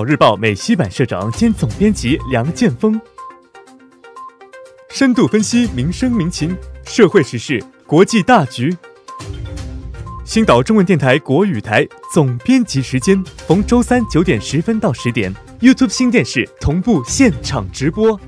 《日报》美西版社长兼总编辑梁剑峰，深度分析民生民情、社会时事、国际大局。星岛中文电台国语台总编辑时间，逢周三九点十分到十点。YouTube 新电视同步现场直播。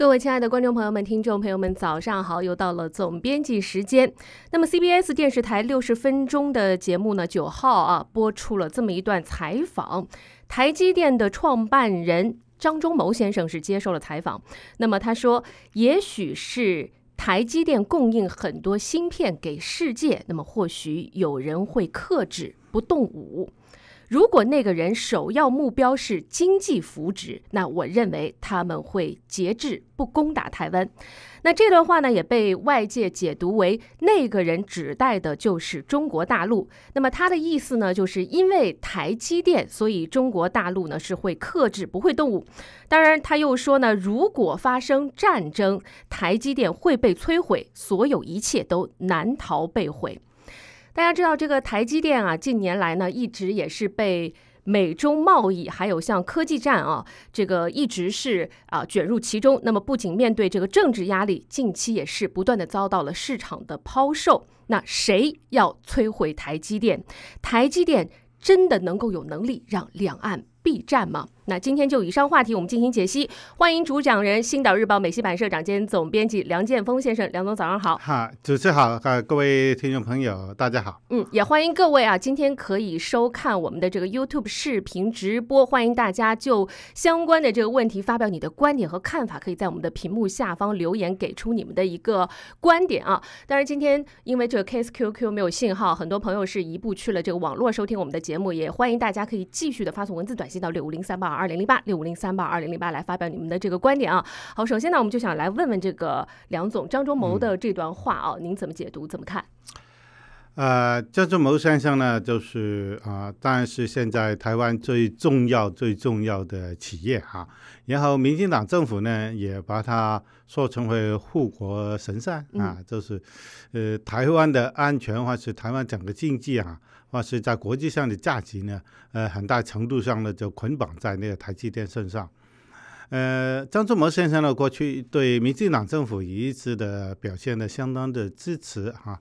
各位亲爱的观众朋友们、听众朋友们，早上好！又到了总编辑时间。那么 CBS 电视台六十分钟的节目呢，九号啊播出了这么一段采访，台积电的创办人张忠谋先生是接受了采访。那么他说，也许是台积电供应很多芯片给世界，那么或许有人会克制不动武。如果那个人首要目标是经济福祉，那我认为他们会节制，不攻打台湾。那这段话呢，也被外界解读为那个人指代的就是中国大陆。那么他的意思呢，就是因为台积电，所以中国大陆呢是会克制，不会动武。当然，他又说呢，如果发生战争，台积电会被摧毁，所有一切都难逃被毁。大家知道这个台积电啊，近年来呢一直也是被美中贸易还有像科技战啊，这个一直是啊卷入其中。那么不仅面对这个政治压力，近期也是不断的遭到了市场的抛售。那谁要摧毁台积电？台积电真的能够有能力让两岸必战吗？那今天就以上话题我们进行解析，欢迎主讲人《星岛日报》美西版社长兼总编辑梁剑峰先生，梁总早上好。哈，主持好，哈，各位听众朋友，大家好。嗯，也欢迎各位啊，今天可以收看我们的这个 YouTube 视频直播，欢迎大家就相关的这个问题发表你的观点和看法，可以在我们的屏幕下方留言给出你们的一个观点啊。当然，今天因为这个 Case QQ 没有信号，很多朋友是移步去了这个网络收听我们的节目，也欢迎大家可以继续的发送文字短信到六五零三八二。二零零八六五零三八二零零八来发表你们的这个观点啊！好，首先呢，我们就想来问问这个梁总，张忠谋的这段话啊，您怎么解读？怎么看？呃，张忠谋先生呢，就是啊，当然是现在台湾最重要最重要的企业哈。然后，民进党政府呢，也把它说成为护国神山啊，就是呃，台湾的安全或者是台湾整个经济啊。或是在国际上的价值呢，呃，很大程度上呢就捆绑在那个台积电身上。呃，张忠谋先生呢，过去对民进党政府一直的表现呢，相当的支持哈，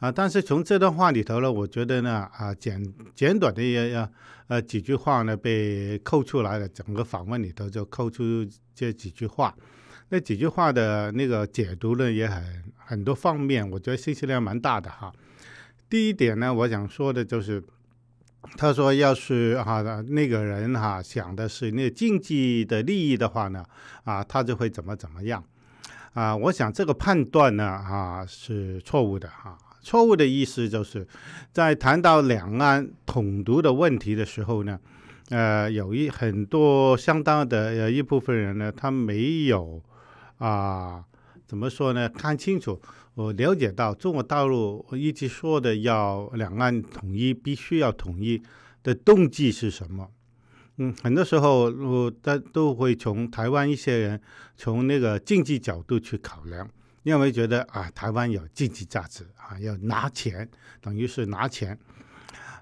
啊，但是从这段话里头呢，我觉得呢，啊简简短的要呃几句话呢被扣出来了，整个访问里头就扣出这几句话，那几句话的那个解读呢也很很多方面，我觉得信息量蛮大的哈。第一点呢，我想说的就是，他说要是哈那个人哈想的是那经济的利益的话呢，啊，他就会怎么怎么样，啊，我想这个判断呢，啊是错误的哈。错误的意思就是，在谈到两岸统独的问题的时候呢，呃，有一很多相当的一部分人呢，他没有啊，怎么说呢，看清楚。我了解到，中国大陆一直说的要两岸统一，必须要统一的动机是什么？嗯，很多时候他都会从台湾一些人从那个经济角度去考量，因为觉得啊，台湾有经济价值啊，要拿钱，等于是拿钱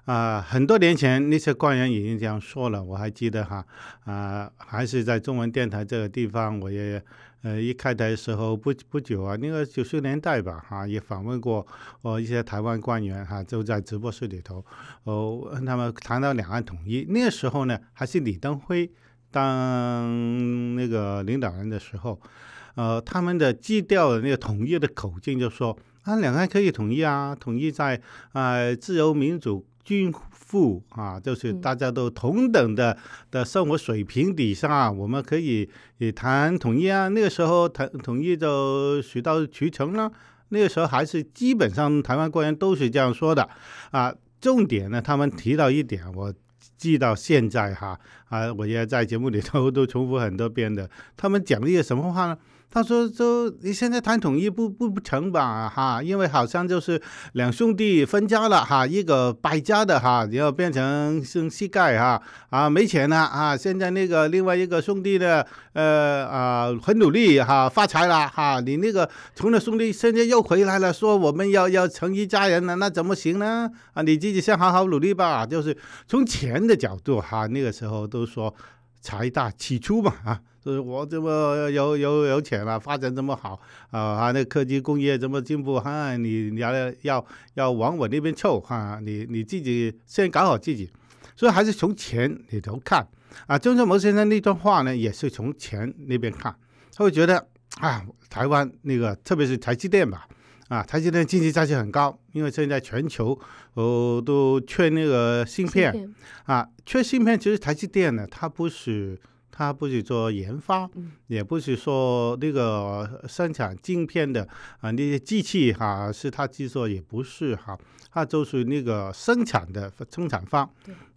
啊。很多年前那些官员已经这样说了，我还记得哈啊，还是在中文电台这个地方，我也。呃，一开台的时候不不久啊，那个九十年代吧，哈，也访问过哦一些台湾官员哈，就在直播室里头，哦，他们谈到两岸统一，那个时候呢，还是李登辉当那个领导人的时候，呃，他们的基调的那个统一的口径就说，啊，两岸可以统一啊，统一在啊自由民主。均富啊，就是大家都同等的的生活水平底上，我们可以也谈统一啊。那个时候谈统一就水到渠成了。那个时候还是基本上台湾官员都是这样说的啊。重点呢，他们提到一点，我记到现在哈啊，我也在节目里头都重复很多遍的。他们讲了什么话呢？他说：“说你现在谈统一不不不成吧？哈，因为好像就是两兄弟分家了哈，一个败家的哈，然后变成剩膝盖哈，啊，没钱了啊。现在那个另外一个兄弟呢，呃啊，很努力哈，发财了哈。你那个穷的兄弟现在又回来了，说我们要要成一家人了，那怎么行呢？啊，你自己先好好努力吧。就是从钱的角度哈，那个时候都说财大气粗嘛啊。”就是我这么有有有钱了，发展这么好啊，啊，那科技工业怎么进步？哈，你你要要要往我那边凑哈，你你自己先搞好自己。所以还是从钱里头看啊。郑泽谋先生那段话呢，也是从钱那边看，他会觉得啊，台湾那个特别是台积电吧，啊，台积电经济价值很高，因为现在全球哦都缺那个芯片啊，缺芯片其实台积电呢，它不是。他不是做研发，也不是说那个生产镜片的啊那些机器哈，是他制作也不是哈，他就是那个生产的生产方，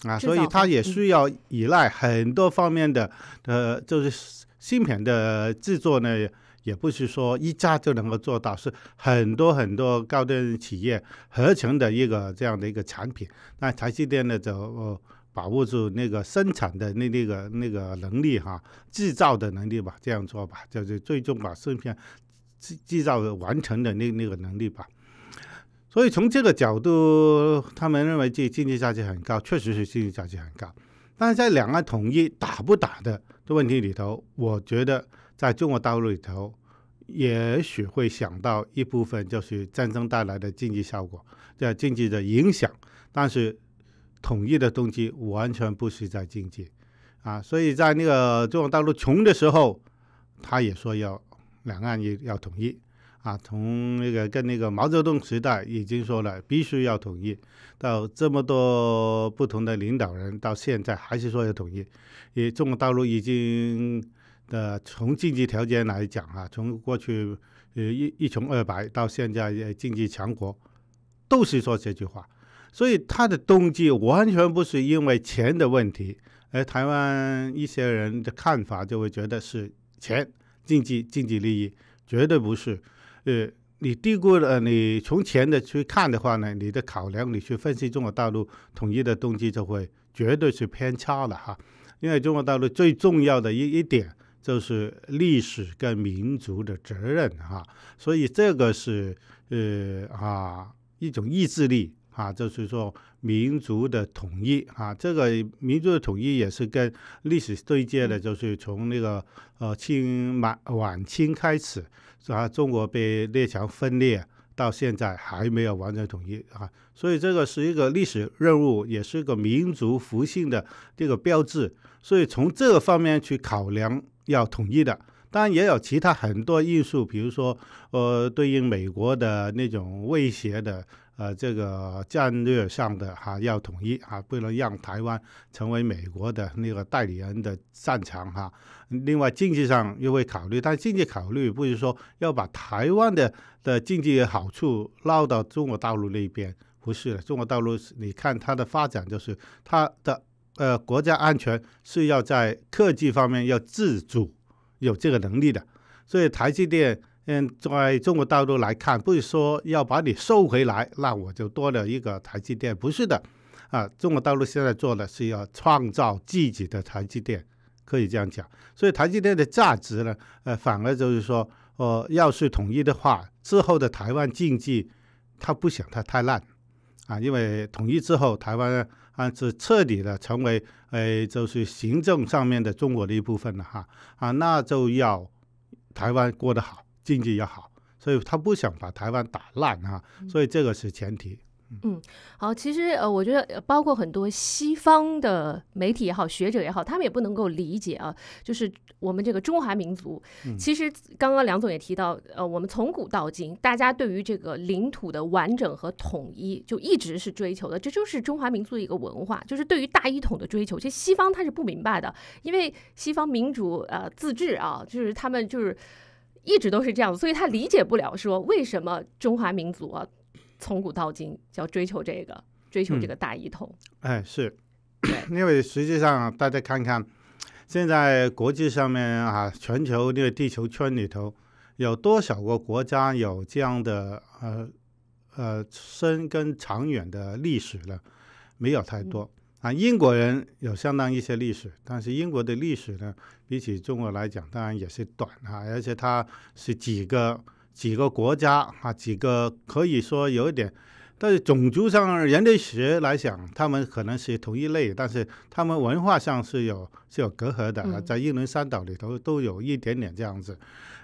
啊，所以他也需要依赖很多方面的，呃，就是芯片的制作呢，也不是说一家就能够做到，是很多很多高端企业合成的一个这样的一个产品，那台积电呢就。把握住那个生产的那那个那个能力哈，制造的能力吧，这样做吧，就是最终把碎片制制造完成的那那个能力吧。所以从这个角度，他们认为这经济价值很高，确实是经济价值很高。但是在两岸统一打不打的的问题里头，我觉得在中国大陆里头，也许会想到一部分就是战争带来的经济效果，这经济的影响，但是。统一的东西完全不需在经济，啊，所以在那个中国大陆穷的时候，他也说要两岸也要统一，啊，从那个跟那个毛泽东时代已经说了必须要统一，到这么多不同的领导人到现在还是说要统一，也中国大陆已经的从经济条件来讲啊，从过去呃一一穷二白到现在经济强国，都是说这句话。所以他的动机完全不是因为钱的问题，而台湾一些人的看法就会觉得是钱、经济、经济利益，绝对不是。呃，你低估了你从钱的去看的话呢，你的考量你去分析中国大陆统一的动机就会绝对是偏差了哈。因为中国大陆最重要的一一点就是历史跟民族的责任哈，所以这个是呃啊一种意志力。啊，就是说民族的统一啊，这个民族的统一也是跟历史对接的，就是从那个呃清满晚清开始，啊，中国被列强分裂，到现在还没有完全统一啊，所以这个是一个历史任务，也是一个民族复兴的这个标志，所以从这个方面去考量要统一的，当然也有其他很多因素，比如说呃，对应美国的那种威胁的。呃，这个战略上的哈要统一啊，不能让台湾成为美国的那个代理人的战场哈。另外，经济上又会考虑，但经济考虑不是说要把台湾的的经济好处捞到中国大陆那边，不是的。中国大陆，你看它的发展，就是它的呃国家安全是要在科技方面要自主有这个能力的，所以台积电。嗯，在中国大陆来看，不是说要把你收回来，那我就多了一个台积电，不是的，啊，中国大陆现在做的是要创造自己的台积电，可以这样讲。所以台积电的价值呢，呃，反而就是说，呃，要是统一的话，之后的台湾经济，他不想它太烂，啊，因为统一之后，台湾啊是彻底的成为呃，就是行政上面的中国的一部分了哈，啊，那就要台湾过得好。经济也好，所以他不想把台湾打烂啊，所以这个是前提。嗯，好，其实呃，我觉得包括很多西方的媒体也好，学者也好，他们也不能够理解啊，就是我们这个中华民族，其实刚刚梁总也提到，呃，我们从古到今，大家对于这个领土的完整和统一，就一直是追求的，这就是中华民族的一个文化，就是对于大一统的追求。其实西方他是不明白的，因为西方民主呃自治啊，就是他们就是。一直都是这样子，所以他理解不了说为什么中华民族啊，从古到今叫追求这个，追求这个大一统。哎，是，因为实际上大家看看，现在国际上面啊，全球这个地球圈里头，有多少个国家有这样的呃呃深根长远的历史了？没有太多。啊，英国人有相当一些历史，但是英国的历史呢，比起中国来讲，当然也是短啊，而且它是几个几个国家啊，几个可以说有一点，但是种族上人类学来讲，他们可能是同一类，但是他们文化上是有是有隔阂的，在英伦三岛里头都有一点点这样子，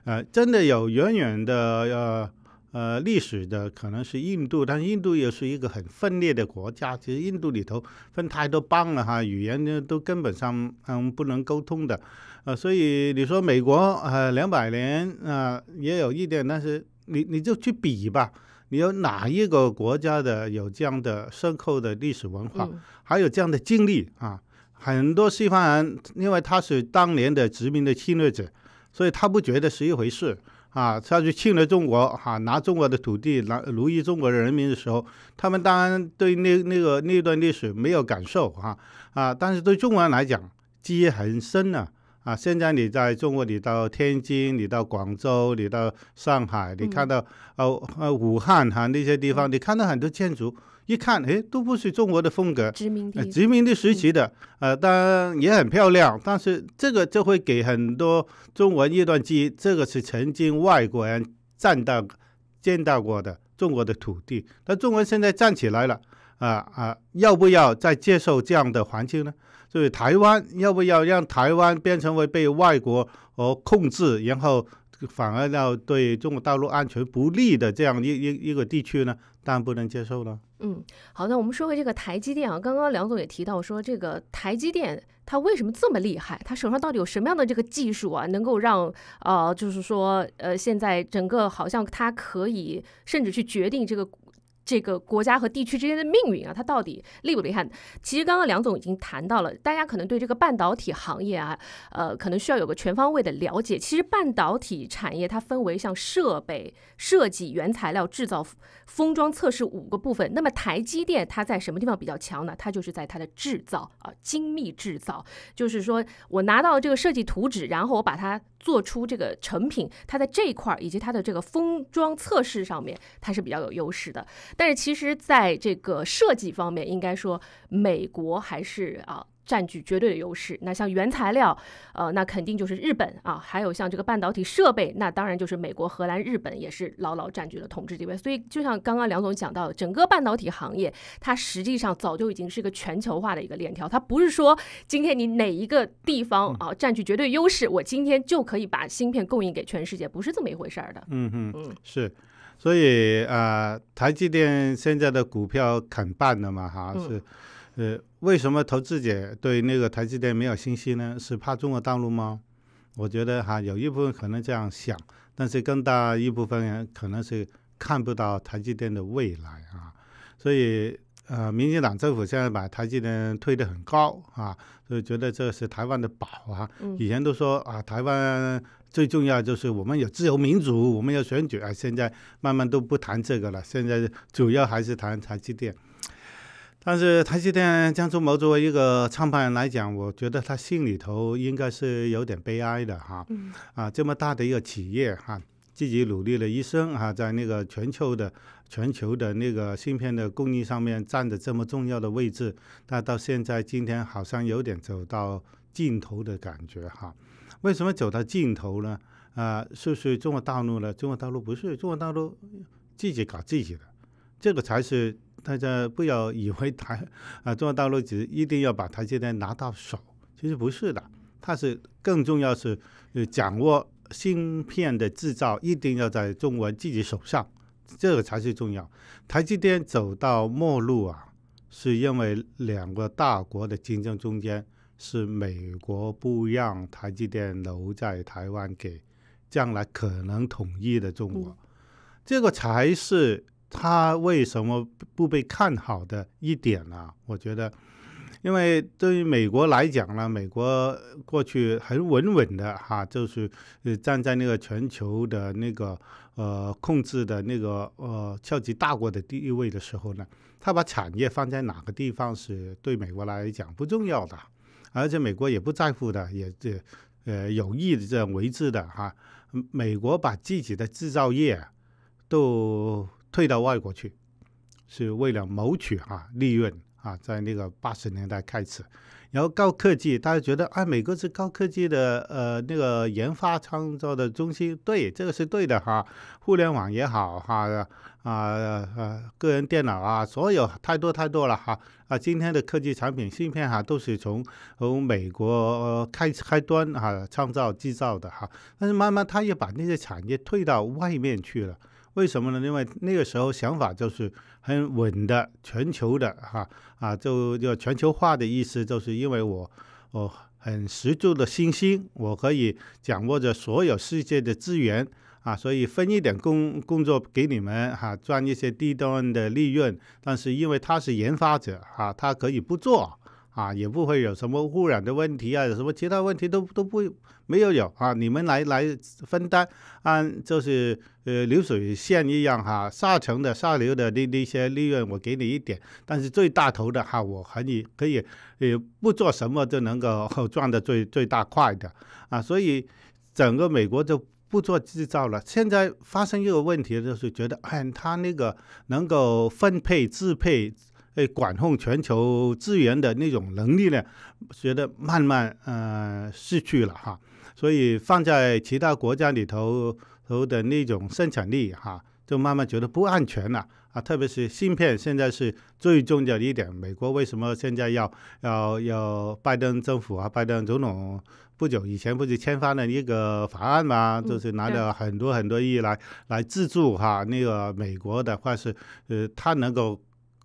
呃，真的有远远的呃。呃，历史的可能是印度，但印度也是一个很分裂的国家。其实印度里头分太多邦了哈，语言呢都根本上嗯不能沟通的，呃，所以你说美国呃两百年啊也有一点，但是你你就去比吧，你有哪一个国家的有这样的深厚的历史文化，还有这样的经历啊？很多西方人，因为他是当年的殖民的侵略者，所以他不觉得是一回事。啊，他去侵略中国，哈，拿中国的土地，拿奴役中国的人民的时候，他们当然对那那个那段历史没有感受，哈，啊，但是对中国人来讲，记忆很深呢，啊，现在你在中国，你到天津，你到广州，你到上海，你看到，呃，武汉哈那些地方，你看到很多建筑。一看，哎，都不是中国的风格，殖民地，殖民地时期的，呃，当然也很漂亮。但是这个就会给很多中国一段记忆，这个是曾经外国人占到、见到过的中国的土地。那中国人现在站起来了，啊啊，要不要再接受这样的环境呢？所以台湾要不要让台湾变成为被外国而控制，然后？反而要对中国大陆安全不利的这样一一一个地区呢，当然不能接受了。嗯，好，那我们说回这个台积电啊。刚刚梁总也提到说，这个台积电它为什么这么厉害？它手上到底有什么样的这个技术啊，能够让呃，就是说呃，现在整个好像它可以甚至去决定这个。这个国家和地区之间的命运啊，它到底厉不厉害？其实刚刚梁总已经谈到了，大家可能对这个半导体行业啊，呃，可能需要有个全方位的了解。其实半导体产业它分为像设备、设计、原材料、制造、封装、测试五个部分。那么台积电它在什么地方比较强呢？它就是在它的制造啊，精密制造，就是说我拿到这个设计图纸，然后我把它做出这个成品，它在这一块儿以及它的这个封装测试上面，它是比较有优势的。但是其实在这个设计方面，应该说美国还是啊占据绝对的优势。那像原材料，呃，那肯定就是日本啊。还有像这个半导体设备，那当然就是美国、荷兰、日本也是牢牢占据了统治地位。所以就像刚刚梁总讲到，的，整个半导体行业它实际上早就已经是一个全球化的一个链条，它不是说今天你哪一个地方啊占据绝对优势，我今天就可以把芯片供应给全世界，不是这么一回事儿的。嗯嗯嗯，是。所以啊，台积电现在的股票肯半的嘛，哈是，呃，为什么投资者对那个台积电没有信心呢？是怕中国大陆吗？我觉得哈，有一部分可能这样想，但是更大一部分人可能是看不到台积电的未来啊。所以呃，民进党政府现在把台积电推得很高啊，就觉得这是台湾的宝啊。以前都说啊，台湾。最重要就是我们有自由民主，我们要选举啊！现在慢慢都不谈这个了，现在主要还是谈台积电。但是台积电江从谋作为一个创办人来讲，我觉得他心里头应该是有点悲哀的哈。啊，这么大的一个企业哈，自己努力了一生哈，在那个全球的全球的那个芯片的供应上面占着这么重要的位置，他到现在今天好像有点走到尽头的感觉哈。为什么走到尽头呢？啊，是属是中国大陆呢？中国大陆不是，中国大陆自己搞自己的，这个才是大家不要以为台 啊，中国大陆只一定要把台积电拿到手，其实不是的，它是更重要是掌握芯片的制造，一定要在中国自己手上，这个才是重要。台积电走到末路啊，是因为两个大国的竞争中间。是美国不让台积电留在台湾，给将来可能统一的中国，这个才是他为什么不被看好的一点呢？我觉得，因为对于美国来讲呢，美国过去很稳稳的哈，就是站在那个全球的那个呃控制的那个呃超级大国的地位的时候呢，他把产业放在哪个地方是对美国来讲不重要的。而且美国也不在乎的，也这呃，有意的这样为之的哈。美国把自己的制造业都退到外国去，是为了谋取啊利润啊。在那个八十年代开始。然后高科技，大家觉得啊，美国是高科技的呃那个研发创造的中心，对，这个是对的哈，互联网也好哈，啊啊个人电脑啊，所有太多太多了哈啊，今天的科技产品芯片哈，都是从从美国开开端哈创造制造的哈，但是慢慢他也把那些产业推到外面去了。为什么呢？因为那个时候想法就是很稳的，全球的哈啊，就就全球化的意思，就是因为我我很十足的信心，我可以掌握着所有世界的资源啊，所以分一点工工作给你们哈，赚一些低端的利润。但是因为他是研发者哈，他可以不做。啊，也不会有什么污染的问题啊，有什么其他问题都都不没有有啊，你们来来分担，按就是呃流水线一样哈，下层的下流的那那些利润我给你一点，但是最大头的哈，我可以可以呃不做什么就能够 赚的最最大块的啊，所以整个美国就不做制造了，现在发生一个问题就是觉得哎，他那个能够分配支配。诶，管控全球资源的那种能力呢，觉得慢慢呃失去了哈。所以放在其他国家里头头的那种生产力哈，就慢慢觉得不安全了啊。特别是芯片，现在是最重要的一点。美国为什么现在要要要拜登政府啊，拜登总统不久以前不是签发了一个法案嘛，就是拿了很多很多亿来来资助哈那个美国的，话是呃他能够。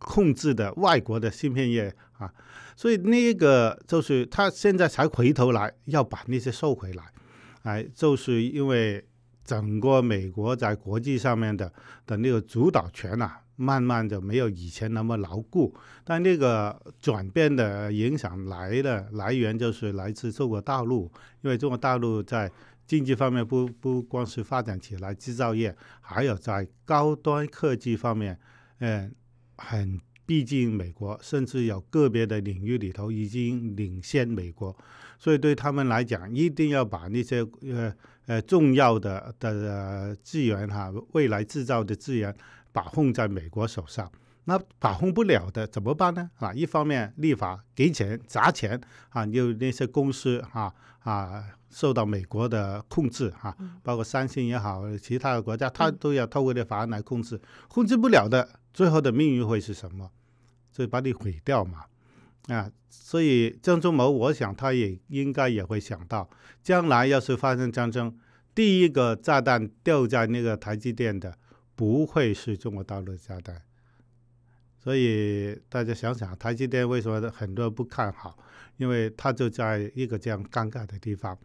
控制的外国的芯片业啊，所以那个就是他现在才回头来要把那些收回来，哎，就是因为整个美国在国际上面的的那个主导权呐，慢慢的没有以前那么牢固。但那个转变的影响来的来源就是来自中国大陆，因为中国大陆在经济方面不不光是发展起来制造业，还有在高端科技方面，嗯。很毕竟，美国甚至有个别的领域里头已经领先美国，所以对他们来讲，一定要把那些呃呃重要的的资源哈，未来制造的资源把控在美国手上。那把控不了的怎么办呢？啊，一方面立法给钱砸钱啊，就那些公司啊啊受到美国的控制啊，包括三星也好，其他的国家它都要通过这法案来控制，控制不了的，最后的命运会是什么？就把你毁掉嘛啊！所以郑忠谋，我想他也应该也会想到，将来要是发生战争，第一个炸弹掉在那个台积电的，不会是中国大陆的炸弹。所以大家想想，台积电为什么很多不看好？因为它就在一个这样尴尬的地方。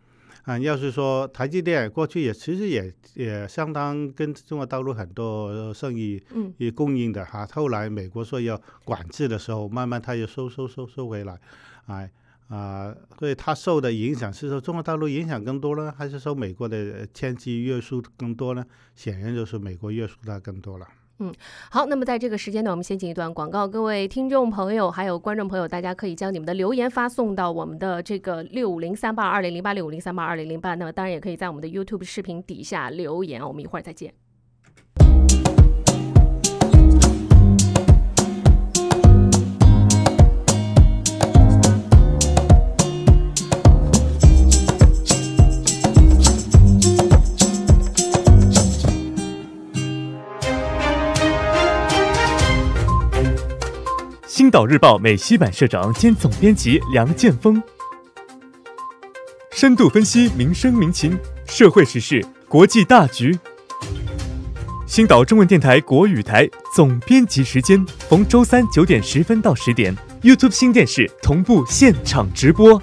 啊，要是说台积电过去也其实也也相当跟中国大陆很多生意也供应的哈。后来美国说要管制的时候，慢慢它也收收收收回来。哎，啊，所以它受的影响是说中国大陆影响更多呢，还是说美国的牵制约束更多呢？显然就是美国约束它更多了。嗯，好，那么在这个时间段，我们先进一段广告。各位听众朋友，还有观众朋友，大家可以将你们的留言发送到我们的这个六五零三八二零零八六五零三八二零零八。那么，当然也可以在我们的 YouTube 视频底下留言我们一会儿再见。青岛日报美西版社长兼总编辑梁剑峰，深度分析民生民情、社会时事、国际大局。青岛中文电台国语台总编辑时间，逢周三九点十分到十点，b e 新电视同步现场直播。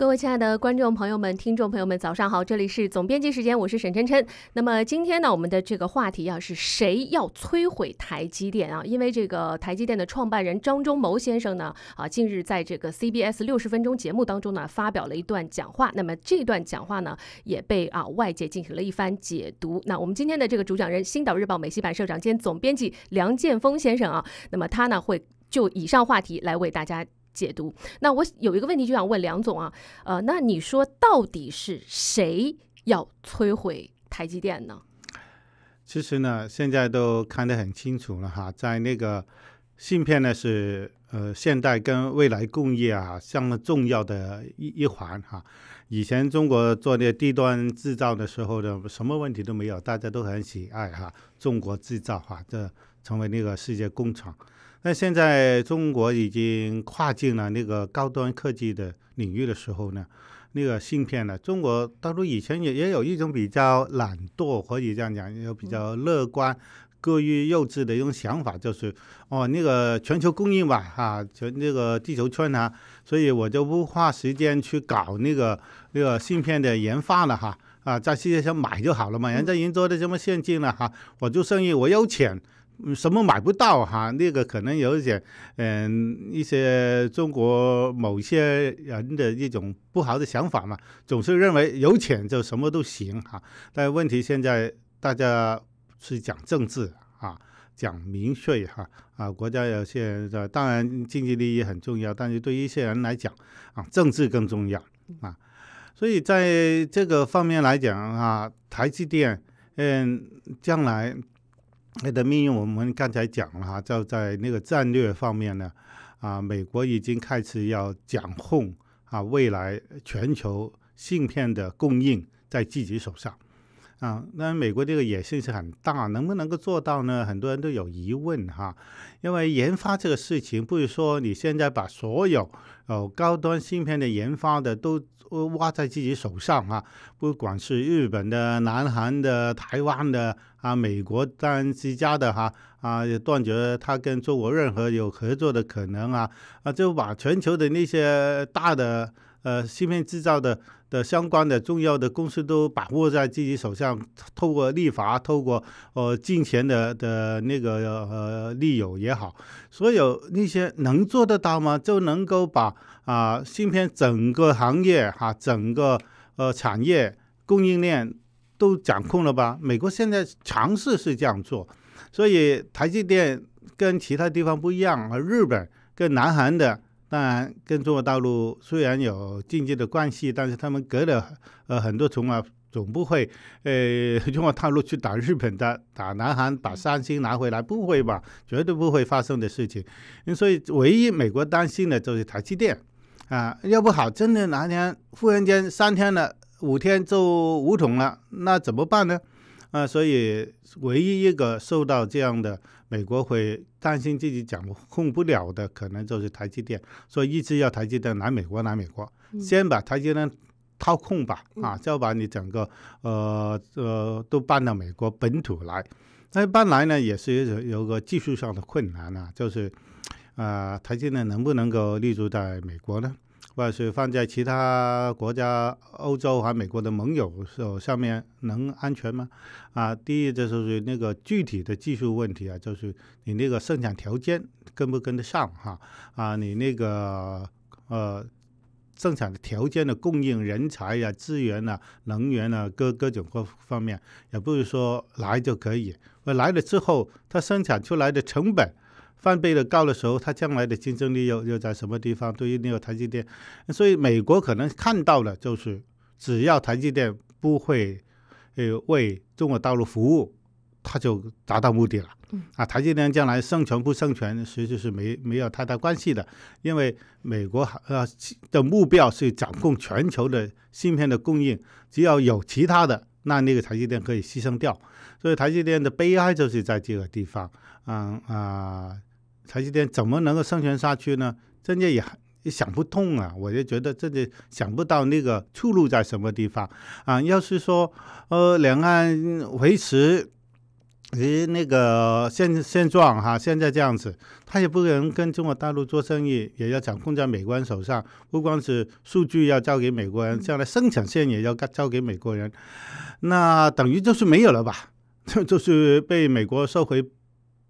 各位亲爱的观众朋友们、听众朋友们，早上好！这里是总编辑时间，我是沈晨晨。那么今天呢，我们的这个话题啊，是谁要摧毁台积电啊？因为这个台积电的创办人张忠谋先生呢，啊，近日在这个 CBS 六十分钟节目当中呢，发表了一段讲话。那么这段讲话呢，也被啊外界进行了一番解读。那我们今天的这个主讲人，星岛日报美西版社长兼总编辑梁建峰先生啊，那么他呢，会就以上话题来为大家。解读，那我有一个问题就想问梁总啊，呃，那你说到底是谁要摧毁台积电呢？其实呢，现在都看得很清楚了哈，在那个芯片呢是呃现代跟未来工业啊，相当重要的一一环哈。以前中国做那低端制造的时候呢，什么问题都没有，大家都很喜爱哈，中国制造哈这。成为那个世界工厂，那现在中国已经跨进了那个高端科技的领域的时候呢，那个芯片呢，中国当初以前也也有一种比较懒惰，可以这样讲，有比较乐观、过于幼稚的一种想法，就是哦，那个全球供应吧，哈，全那个地球村啊，所以我就不花时间去搞那个那个芯片的研发了哈，啊，在世界上买就好了嘛，人家已经做的这么先进了哈，我做生意我有钱。什么买不到哈？那个可能有一点，嗯，一些中国某些人的一种不好的想法嘛，总是认为有钱就什么都行哈。但问题现在大家是讲政治啊，讲民粹哈啊。国家有些人当然经济利益很重要，但是对一些人来讲啊，政治更重要啊。所以在这个方面来讲啊，台积电嗯，将来。它的命运，我们刚才讲了哈，就在那个战略方面呢，啊，美国已经开始要掌控啊，未来全球芯片的供应在自己手上。啊，那美国这个野心是很大，能不能够做到呢？很多人都有疑问哈，因为研发这个事情，不是说你现在把所有哦高端芯片的研发的都挖在自己手上啊，不管是日本的、南韩的、台湾的啊，美国当然自家的哈啊，也断绝他跟中国任何有合作的可能啊，啊，就把全球的那些大的。呃，芯片制造的的相关的重要的公司都把握在自己手上，透过立法，透过呃金钱的的那个呃利友也好，所有那些能做得到吗？就能够把啊芯片整个行业哈，整个呃产业供应链都掌控了吧？美国现在尝试是这样做，所以台积电跟其他地方不一样，而日本跟南韩的。当然，跟中国大陆虽然有经济的关系，但是他们隔了呃很多重啊，总不会呃中国 大陆去打日本的，打南韩，把三星拿回来，不会吧？绝对不会发生的事情。所以，唯一美国担心的就是台积电啊，要不好真的哪天忽然间三天了、五天就无桶了，那怎么办呢？啊，所以唯一一个受到这样的美国会担心自己掌控不了的，可能就是台积电，所以一直要台积电来美国，来美国，先把台积电掏空吧，啊，就把你整个呃呃都搬到美国本土来，那搬来呢也是有有个技术上的困难啊，就是啊，台积电能不能够立足在美国呢？者是放在其他国家、欧洲还美国的盟友手上面，能安全吗？啊，第一就是于那个具体的技术问题啊，就是你那个生产条件跟不跟得上哈？啊，你那个呃生产的条件的供应、人才呀、资源呐、能源呐，各各种各方面，也不是说来就可以，呃，来了之后，它生产出来的成本。翻倍的高的时候，它将来的竞争力又又在什么地方？对于那有台积电，所以美国可能看到了，就是只要台积电不会呃为中国大陆服务，它就达到目的了。啊，台积电将来生存不生存，其实是没没有太大关系的，因为美国呃的目标是掌控全球的芯片的供应，只要有其他的，那那个台积电可以牺牲掉。所以台积电的悲哀就是在这个地方。嗯啊。台积电怎么能够生存下去呢？真的也也想不通啊！我就觉得真的想不到那个出路在什么地方啊！要是说呃，两岸维持诶，那个现现状哈，现在这样子，他也不能跟中国大陆做生意，也要掌控在美国人手上。不光是数据要交给美国人，将来生产线也要交给美国人，那等于就是没有了吧？就就是被美国收回。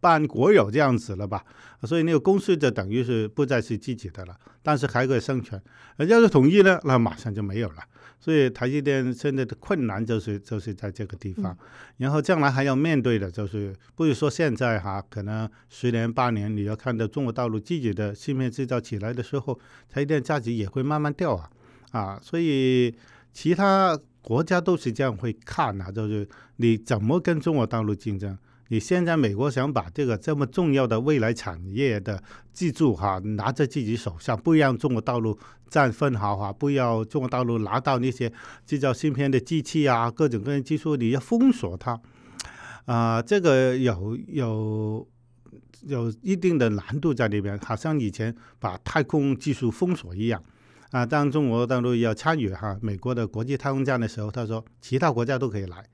办国有这样子了吧，所以那个公司就等于是不再是自己的了，但是还可以生存。要是统一呢，那马上就没有了。所以台积电现在的困难就是就是在这个地方，然后将来还要面对的就是，不是说现在哈，可能十年八年你要看到中国大陆自己的芯片制造起来的时候，台积电价值也会慢慢掉啊啊，所以其他国家都是这样会看啊，就是你怎么跟中国大陆竞争。你现在美国想把这个这么重要的未来产业的技术哈，拿在自己手上，不让中国大陆占分毫哈，不要中国大陆拿到那些制造芯片的机器啊，各种各样技术，你要封锁它，啊，这个有有有一定的难度在里边，好像以前把太空技术封锁一样，啊，当中国大陆要参与哈美国的国际太空站的时候，他说其他国家都可以来，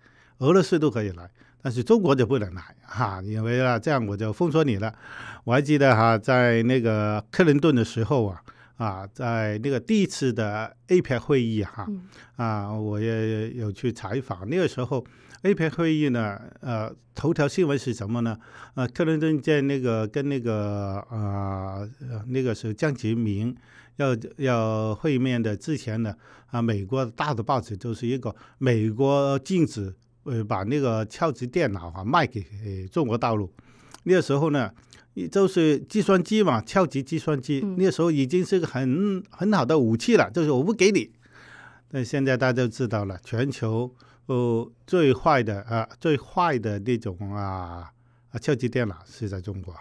俄罗斯都可以来。但是中国就不能来哈，因为啊，这样我就封锁你了。我还记得哈，在那个克林顿的时候啊，啊，在那个第一次的 APEC 会议哈，啊，我也有去采访。那个时候 APEC 会议呢，呃，头条新闻是什么呢？呃，克林顿在那个跟那个呃那个时候江泽民要要会面的之前呢，啊，美国大的报纸都是一个美国禁止。呃，把那个超级电脑啊卖给中国大陆，那时候呢，就是计算机嘛，超级计算机，那时候已经是个很很好的武器了。就是我不给你，那现在大家都知道了，全球呃最坏的啊，最坏的那种啊，啊超级电脑是在中国。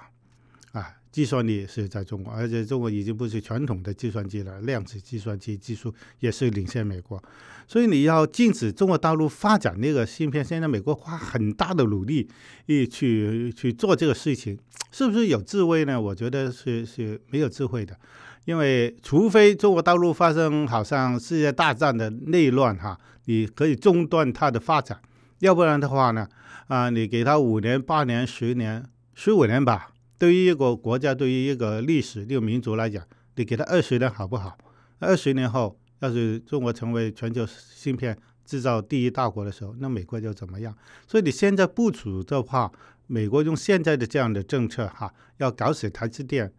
计算力是在中国，而且中国已经不是传统的计算机了，量子计算机技术也是领先美国。所以你要禁止中国大陆发展那个芯片，现在美国花很大的努力，一去去做这个事情，是不是有智慧呢？我觉得是是没有智慧的，因为除非中国大陆发生好像世界大战的内乱哈，你可以中断它的发展，要不然的话呢，啊，你给他五年、八年、十年、十五年吧。对于一个国家，对于一个历史一个民族来讲，你给他二十年好不好？二十年后，要是中国成为全球芯片制造第一大国的时候，那美国就怎么样？所以你现在不署的话，美国用现在的这样的政策哈，要搞死台积电。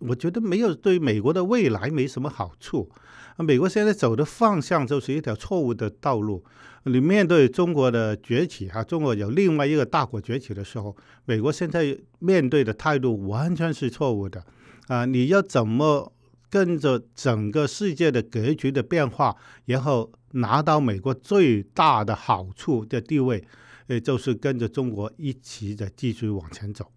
我觉得没有对美国的未来没什么好处。啊，美国现在走的方向就是一条错误的道路。你面对中国的崛起啊，中国有另外一个大国崛起的时候，美国现在面对的态度完全是错误的。啊，你要怎么跟着整个世界的格局的变化，然后拿到美国最大的好处的地位？呃，就是跟着中国一起的继续往前走。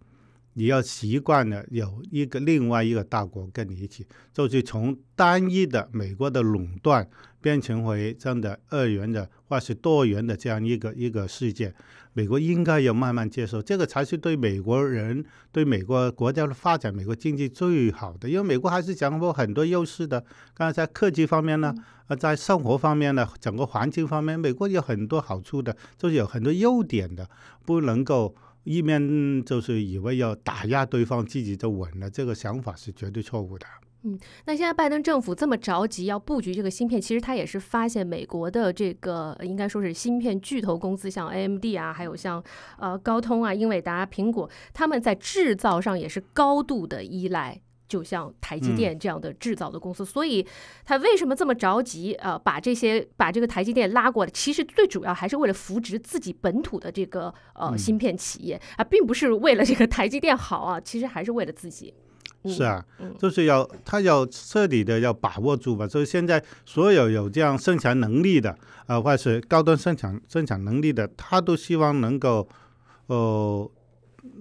你要习惯了有一个另外一个大国跟你一起，就是从单一的美国的垄断变成为真的二元的或是多元的这样一个一个世界，美国应该要慢慢接受，这个才是对美国人、对美国国家的发展、美国经济最好的。因为美国还是掌握很多优势的，刚才在科技方面呢，啊，在生活方面呢，整个环境方面，美国有很多好处的，就是有很多优点的，不能够。一面就是以为要打压对方，自己就稳了，这个想法是绝对错误的。嗯，那现在拜登政府这么着急要布局这个芯片，其实他也是发现美国的这个应该说是芯片巨头公司，像 A M D 啊，还有像呃高通啊、英伟达、苹果，他们在制造上也是高度的依赖。就像台积电这样的制造的公司，所以他为什么这么着急啊？把这些把这个台积电拉过来，其实最主要还是为了扶植自己本土的这个呃芯片企业啊，并不是为了这个台积电好啊，其实还是为了自己。是啊，就是要他要彻底的要把握住吧。所以现在所有有这样生产能力的啊，或者是高端生产生产能力的，他都希望能够哦。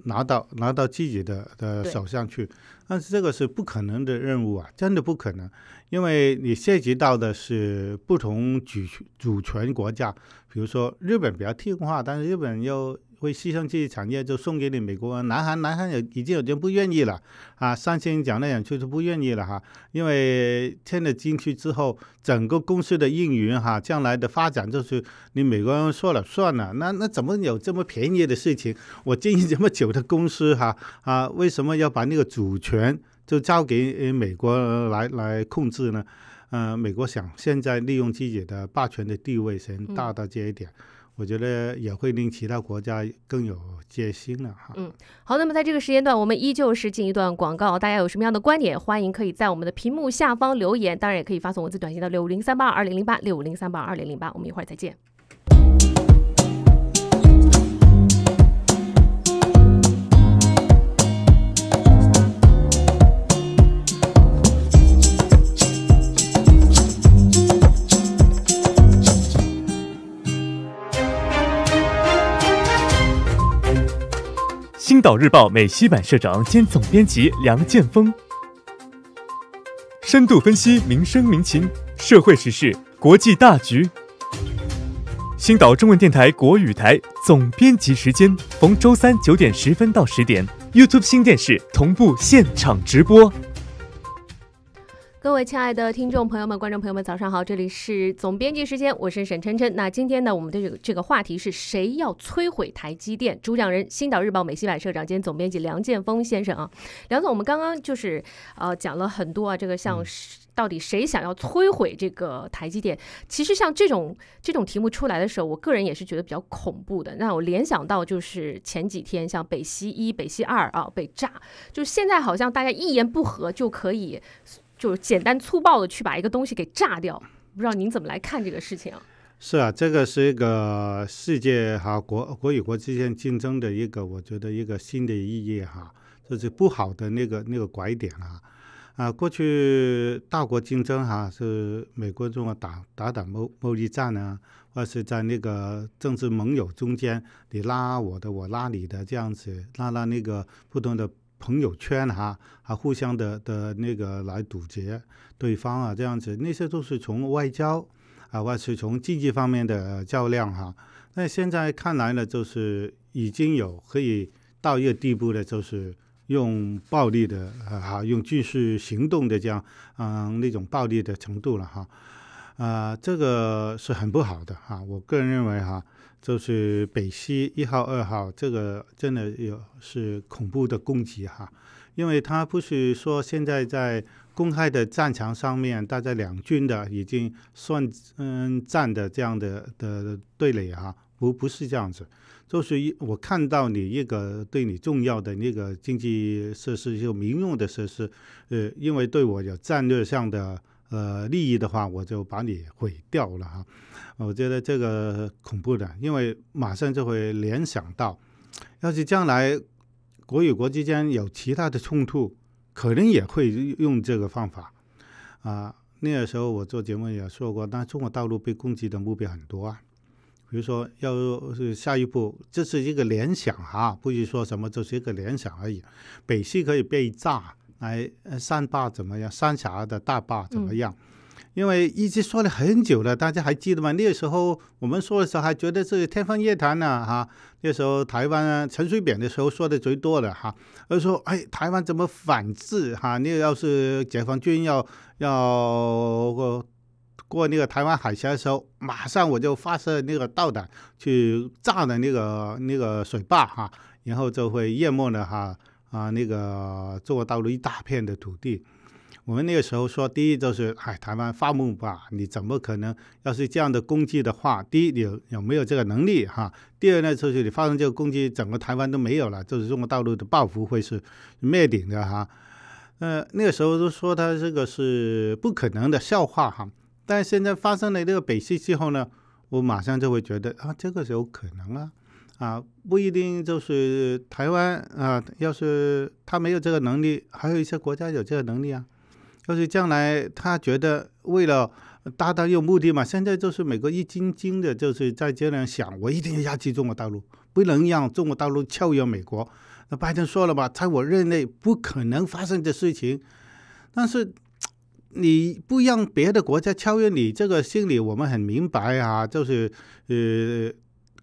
拿到拿到自己的的手上去，但是这个是不可能的任务啊，真的不可能，因为你涉及到的是不同主主权国家，比如说日本比较听话，但是日本又。会牺牲自己产业就送给你美国人？南韩南韩也已经有点不愿意了啊！三星讲那样确实不愿意了哈，因为签了进去之后，整个公司的运营哈，将来的发展就是你美国人说了算了。那那怎么有这么便宜的事情？我经营这么久的公司哈啊，为什么要把那个主权就交给美国来来控制呢？呃，美国想现在利用自己的霸权的地位，先达到这一点。我觉得也会令其他国家更有戒心了哈。嗯，好，那么在这个时间段，我们依旧是进一段广告。大家有什么样的观点，欢迎可以在我们的屏幕下方留言，当然也可以发送文字短信到六五零三八二零零八六五零三八二零零八。我们一会儿再见。岛日报美西版社长兼总编辑梁建峰，深度分析民生民情、社会时事、国际大局。星岛中文电台国语台总编辑时间，逢周三九点十分到十点，YouTube 新电视同步现场直播。各位亲爱的听众朋友们、观众朋友们，早上好！这里是总编辑时间，我是沈晨晨。那今天呢，我们的这个这个话题是谁要摧毁台积电？主讲人，新岛日报美西版社长兼总编辑梁建峰先生啊，梁总，我们刚刚就是呃讲了很多啊，这个像到底谁想要摧毁这个台积电？其实像这种这种题目出来的时候，我个人也是觉得比较恐怖的。那我联想到就是前几天像北溪一、北溪二啊被炸，就是现在好像大家一言不合就可以。就是简单粗暴的去把一个东西给炸掉，不知道您怎么来看这个事情？是啊，这个是一个世界哈国国与国之间竞争的一个，我觉得一个新的意义哈，这是不好的那个那个拐点啊。啊。过去大国竞争哈是美国中国打打打贸贸易战呢，或是在那个政治盟友中间你拉我的我拉你的这样子，拉拉那个不同的。朋友圈哈，啊互相的的那个来堵截对方啊，这样子那些都是从外交，啊或是从经济方面的较量哈。那现在看来呢，就是已经有可以到一个地步的，就是用暴力的啊，用军事行动的这样嗯那种暴力的程度了哈。啊，这个是很不好的哈。我个人认为哈，就是北溪一号、二号，这个真的有是恐怖的攻击哈，因为它不是说现在在公开的战场上面，大家两军的已经算嗯战的这样的的对垒哈，不不是这样子，就是一我看到你一个对你重要的那个经济设施就民用的设施，呃，因为对我有战略上的。呃，利益的话，我就把你毁掉了哈。我觉得这个恐怖的，因为马上就会联想到，要是将来国与国之间有其他的冲突，可能也会用这个方法啊。那个时候我做节目也说过，那中国道路被攻击的目标很多啊，比如说要是下一步，这是一个联想哈，不是说什么，这是一个联想而已。北溪可以被炸。哎，三坝怎么样？三峡的大坝怎么样？因为一直说了很久了，大家还记得吗？那个时候我们说的时候还觉得是天方夜谭呢，哈。那时候台湾陈水扁的时候说的最多的哈，而说：“哎，台湾怎么反制？哈，你要是解放军要要过过那个台湾海峡的时候，马上我就发射那个导弹去炸了那个那个水坝，哈，然后就会淹没了哈。”啊，那个中国大陆一大片的土地，我们那个时候说，第一就是，哎，台湾发梦吧，你怎么可能要是这样的攻击的话？第一，你有有没有这个能力哈？第二呢，就是你发生这个攻击，整个台湾都没有了，就是中国大陆的报复会是灭顶的哈。呃，那个时候都说他这个是不可能的笑话哈，但现在发生了这个北溪之后呢，我马上就会觉得啊，这个有可能啊。啊，不一定就是台湾啊。要是他没有这个能力，还有一些国家有这个能力啊。要是将来他觉得为了达到有目的嘛，现在就是美国一斤斤的，就是在这样想，我一定要压制中国大陆，不能让中国大陆超越美国。那拜登说了吧，在我任内不可能发生的事情。但是你不让别的国家超越你，这个心理我们很明白啊。就是呃。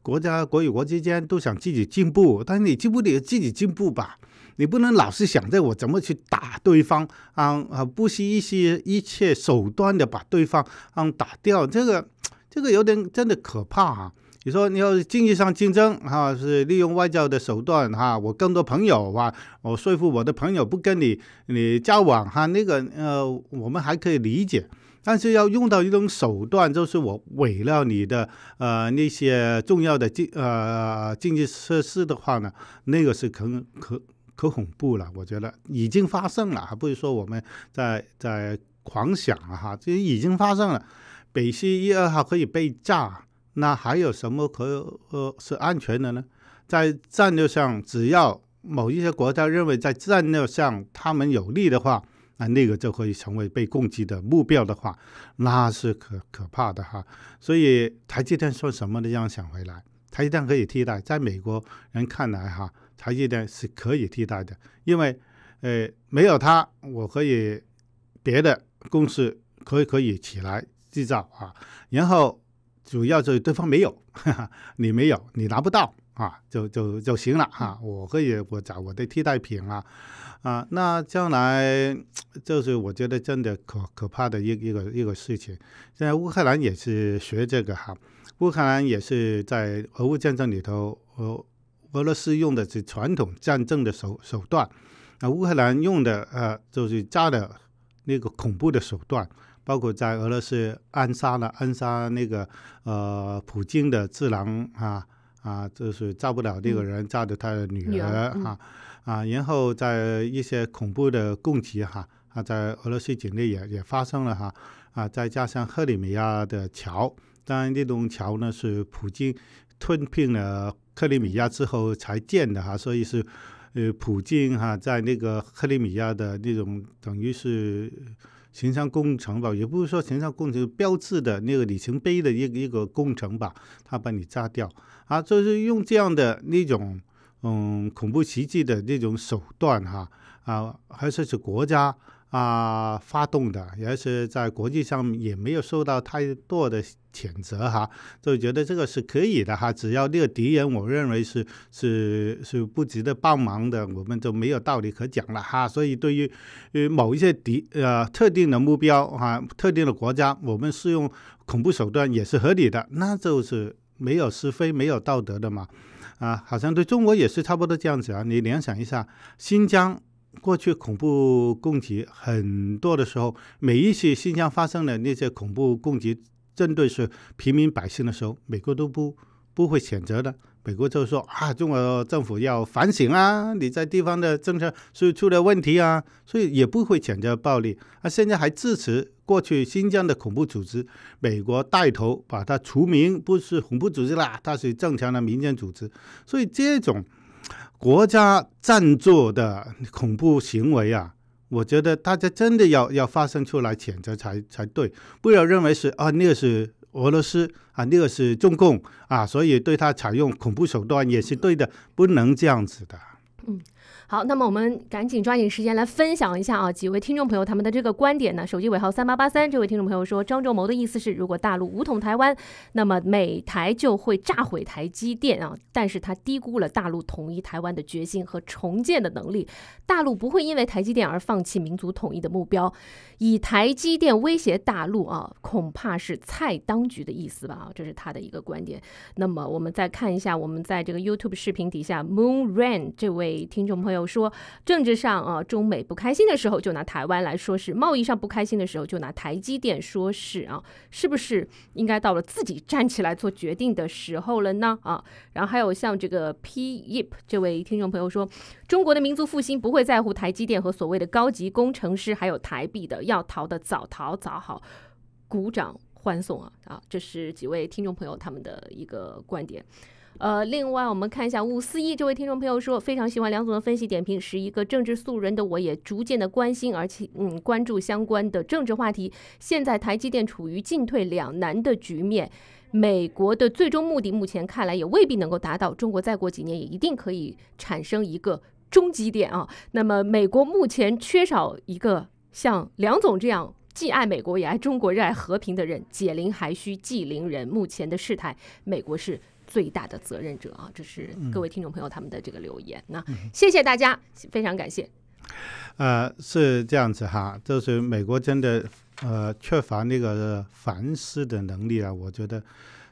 国家国与国之间都想自己进步，但是你进步你自己进步吧，你不能老是想着我怎么去打对方啊啊，不惜一些一切手段的把对方啊打掉，这个这个有点真的可怕啊！你说你要经济上竞争哈，是利用外交的手段哈，我更多朋友哇，我说服我的朋友不跟你你交往哈，那个呃，我们还可以理解。但是要用到一种手段，就是我毁了你的呃那些重要的经呃经济设施的话呢，那个是可可可恐怖了。我觉得已经发生了，还不是说我们在在狂想了哈，这已经发生了。北溪一、二号可以被炸，那还有什么可呃是安全的呢？在战略上，只要某一些国家认为在战略上他们有利的话。啊，那个就会成为被攻击的目标的话，那是可可怕的哈。所以台积电说什么都要想回来，台积电可以替代，在美国人看来哈，台积电是可以替代的，因为呃没有它，我可以别的公司可以可以起来制造啊。然后主要就是对方没有，哈哈，你没有，你拿不到。啊，就就就行了哈，我可以我找我的替代品啊，啊，那将来就是我觉得真的可可怕的一一个一个事情。现在乌克兰也是学这个哈，乌克兰也是在俄乌战争里头，俄俄罗斯用的是传统战争的手手段，那乌克兰用的呃就是炸的那个恐怖的手段，包括在俄罗斯暗杀了暗杀那个呃普京的智囊啊。啊，就是炸不了那个人，炸的他的女儿哈啊，然后在一些恐怖的攻击哈，啊，在俄罗斯境内也也发生了哈啊，再加上克里米亚的桥，当然这栋桥呢是普京吞并了克里米亚之后才建的哈，所以是呃普京哈在那个克里米亚的那种等于是形象工程吧，也不是说形象工程标志的那个里程碑的一个一个工程吧，他把你炸掉。啊，就是用这样的那种，嗯，恐怖袭击的那种手段，哈，啊，还是是国家啊发动的，也是在国际上也没有受到太多的谴责，哈，就觉得这个是可以的，哈，只要那个敌人，我认为是是是不值得帮忙的，我们就没有道理可讲了，哈，所以对于呃某一些敌呃特定的目标，哈，特定的国家，我们是用恐怖手段也是合理的，那就是。没有是非，没有道德的嘛，啊，好像对中国也是差不多这样子啊。你联想一下，新疆过去恐怖攻击很多的时候，每一次新疆发生的那些恐怖攻击针对是平民百姓的时候，美国都不不会选择的。美国就说啊，中国政府要反省啊，你在地方的政策是出了问题啊，所以也不会谴责暴力啊。现在还支持过去新疆的恐怖组织，美国带头把它除名，不是恐怖组织啦，它是正常的民间组织。所以这种国家赞助的恐怖行为啊，我觉得大家真的要要发声出来谴责才才对，不要认为是啊那个是。俄罗斯啊，那个是中共啊，所以对他采用恐怖手段也是对的，不能这样子的。嗯。好，那么我们赶紧抓紧时间来分享一下啊，几位听众朋友他们的这个观点呢？手机尾号三八八三这位听众朋友说，张仲谋的意思是，如果大陆武统台湾，那么美台就会炸毁台积电啊。但是他低估了大陆统一台湾的决心和重建的能力，大陆不会因为台积电而放弃民族统一的目标，以台积电威胁大陆啊，恐怕是蔡当局的意思吧啊，这是他的一个观点。那么我们再看一下我们在这个 YouTube 视频底下，Moon Rain 这位听众朋友。有说政治上啊，中美不开心的时候就拿台湾来说事；贸易上不开心的时候就拿台积电说事啊，是不是应该到了自己站起来做决定的时候了呢？啊，然后还有像这个 P YP 这位听众朋友说，中国的民族复兴不会在乎台积电和所谓的高级工程师，还有台币的要逃的早逃早好，鼓掌欢送啊啊！这是几位听众朋友他们的一个观点。呃，另外我们看一下五四一这位听众朋友说，非常喜欢梁总的分析点评，是一个政治素人的我也逐渐的关心而且嗯关注相关的政治话题。现在台积电处于进退两难的局面，美国的最终目的目前看来也未必能够达到，中国再过几年也一定可以产生一个终极点啊。那么美国目前缺少一个像梁总这样既爱美国也爱中国、热爱和平的人，解铃还需系铃人。目前的事态，美国是。最大的责任者啊，这是各位听众朋友他们的这个留言。那谢谢大家，非常感谢。呃，是这样子哈，就是美国真的呃缺乏那个反思的能力啊，我觉得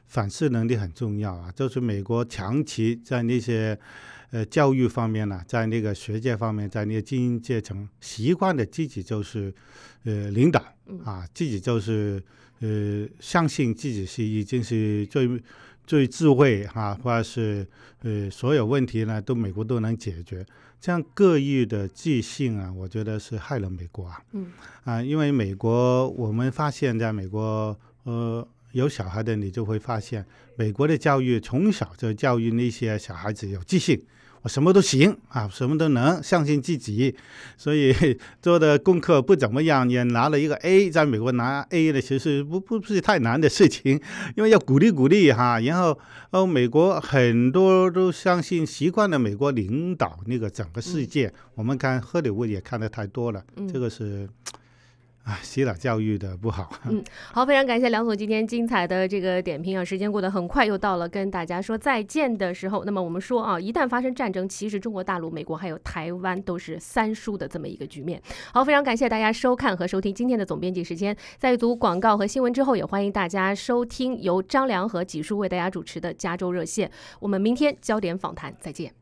反思能力很重要啊。就是美国长期在那些呃教育方面呢，在那个学界方面，在那个精英阶层，习惯的自己就是呃领导啊，自己就是呃相信自己是已经是最。最智慧哈，或者是呃，所有问题呢，都美国都能解决，这样各异的即兴啊，我觉得是害了美国啊。嗯啊，因为美国，我们发现在美国，呃，有小孩的你就会发现，美国的教育从小就教育那些小孩子有即兴。什么都行啊，什么都能相信自己，所以 做的功课不怎么样，也拿了一个 A。在美国拿 A 的其实不不是太难的事情，因为要鼓励鼓励哈。然后哦，美国很多都相信习惯了美国领导那个整个世界，我们看荷里坞也看得太多了，这个是。希腊教育的不好。嗯，好，非常感谢梁总今天精彩的这个点评啊！时间过得很快，又到了跟大家说再见的时候。那么我们说啊，一旦发生战争，其实中国大陆、美国还有台湾都是三输的这么一个局面。好，非常感谢大家收看和收听今天的总编辑时间，在一组广告和新闻之后，也欢迎大家收听由张良和几叔为大家主持的《加州热线》。我们明天焦点访谈再见。